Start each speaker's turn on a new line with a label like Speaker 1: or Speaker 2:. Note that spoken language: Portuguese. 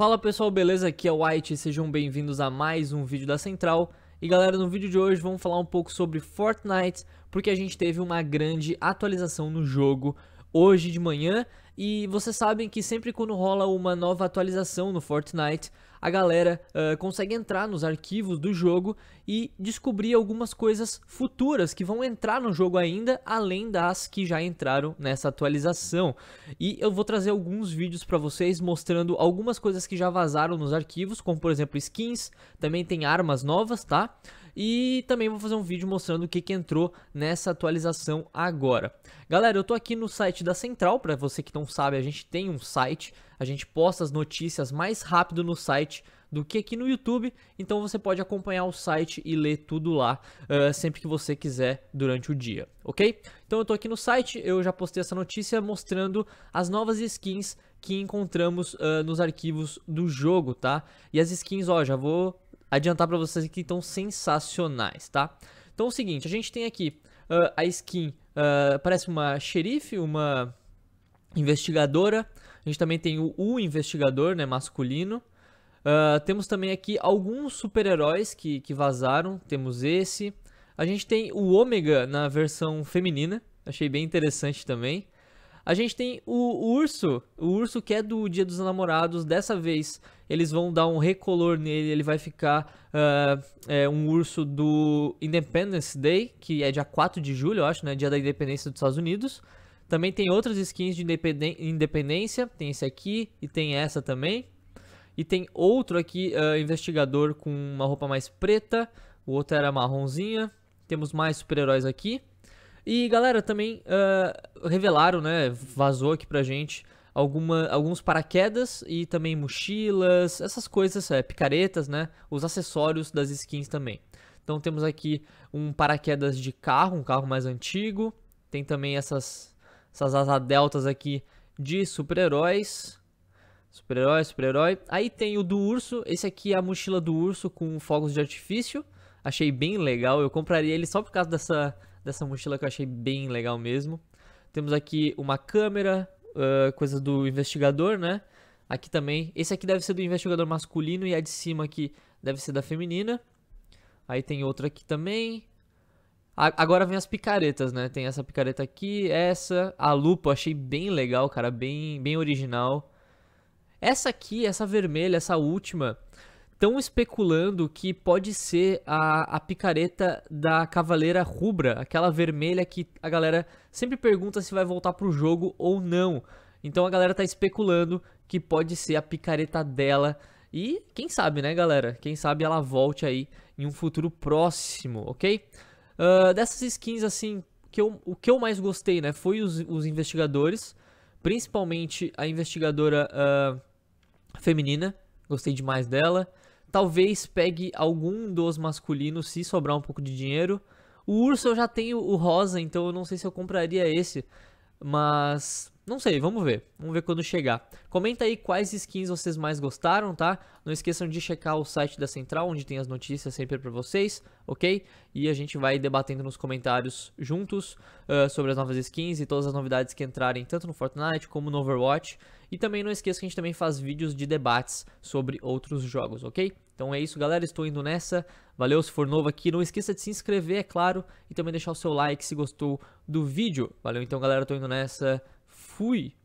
Speaker 1: Fala pessoal, beleza? Aqui é o White, sejam bem-vindos a mais um vídeo da Central. E galera, no vídeo de hoje vamos falar um pouco sobre Fortnite, porque a gente teve uma grande atualização no jogo hoje de manhã e vocês sabem que sempre quando rola uma nova atualização no Fortnite, a galera uh, consegue entrar nos arquivos do jogo e descobrir algumas coisas futuras que vão entrar no jogo ainda, além das que já entraram nessa atualização. E eu vou trazer alguns vídeos para vocês mostrando algumas coisas que já vazaram nos arquivos, como por exemplo skins, também tem armas novas, tá? E também vou fazer um vídeo mostrando o que, que entrou nessa atualização agora. Galera, eu tô aqui no site da Central, para você que não sabe, a gente tem um site, a gente posta as notícias mais rápido no site do que aqui no YouTube, então você pode acompanhar o site e ler tudo lá uh, sempre que você quiser durante o dia, ok? Então eu tô aqui no site, eu já postei essa notícia mostrando as novas skins que encontramos uh, nos arquivos do jogo, tá? E as skins, ó, já vou adiantar para vocês que estão sensacionais, tá? Então é o seguinte, a gente tem aqui uh, a skin, parece uma xerife, uma investigadora. A gente também tem o investigador, né, masculino. Uh, temos também aqui alguns super-heróis que, que vazaram. Temos esse. A gente tem o Ômega na versão feminina. Achei bem interessante também. A gente tem o urso, o urso que é do Dia dos Namorados. Dessa vez eles vão dar um recolor nele, ele vai ficar uh, é, um urso do Independence Day, que é dia 4 de julho, eu acho, né? Dia da Independência dos Estados Unidos. Também tem outras skins de independência, tem esse aqui e tem essa também. E tem outro aqui, uh, investigador com uma roupa mais preta, o outro era marronzinha. Temos mais super-heróis aqui. E galera, também uh, revelaram, né, vazou aqui pra gente alguma, alguns paraquedas e também mochilas, essas coisas, é, picaretas, né, os acessórios das skins também. Então temos aqui um paraquedas de carro, um carro mais antigo, tem também essas essas asas deltas aqui de super-heróis. Super-herói, super-herói. Aí tem o do urso. Esse aqui é a mochila do urso com fogos de artifício. Achei bem legal. Eu compraria ele só por causa dessa, dessa mochila que eu achei bem legal mesmo. Temos aqui uma câmera, uh, coisa do investigador, né? Aqui também. Esse aqui deve ser do investigador masculino e a de cima aqui deve ser da feminina. Aí tem outra aqui também. Agora vem as picaretas, né? Tem essa picareta aqui, essa, a lupa, achei bem legal, cara, bem, bem original. Essa aqui, essa vermelha, essa última, estão especulando que pode ser a, a picareta da Cavaleira Rubra, aquela vermelha que a galera sempre pergunta se vai voltar pro jogo ou não. Então a galera tá especulando que pode ser a picareta dela. E quem sabe, né, galera? Quem sabe ela volte aí em um futuro próximo, ok? Ah, dessas skins, assim, que eu, o que eu mais gostei, né, foi os, os investigadores, principalmente a investigadora uh, feminina, gostei demais dela. Talvez pegue algum dos masculinos se sobrar um pouco de dinheiro. O urso eu já tenho o rosa, então eu não sei se eu compraria esse, mas não sei, vamos ver. Vamos ver quando chegar. Comenta aí quais skins vocês mais gostaram, tá? Não esqueçam de checar o site da Central, onde tem as notícias sempre para vocês, ok? E a gente vai debatendo nos comentários juntos uh, sobre as novas skins e todas as novidades que entrarem tanto no Fortnite como no Overwatch. E também não esqueça que a gente também faz vídeos de debates sobre outros jogos, ok? Então é isso, galera. Estou indo nessa. Valeu se for novo aqui. Não esqueça de se inscrever, é claro, e também deixar o seu like se gostou do vídeo. Valeu então, galera. Estou indo nessa fui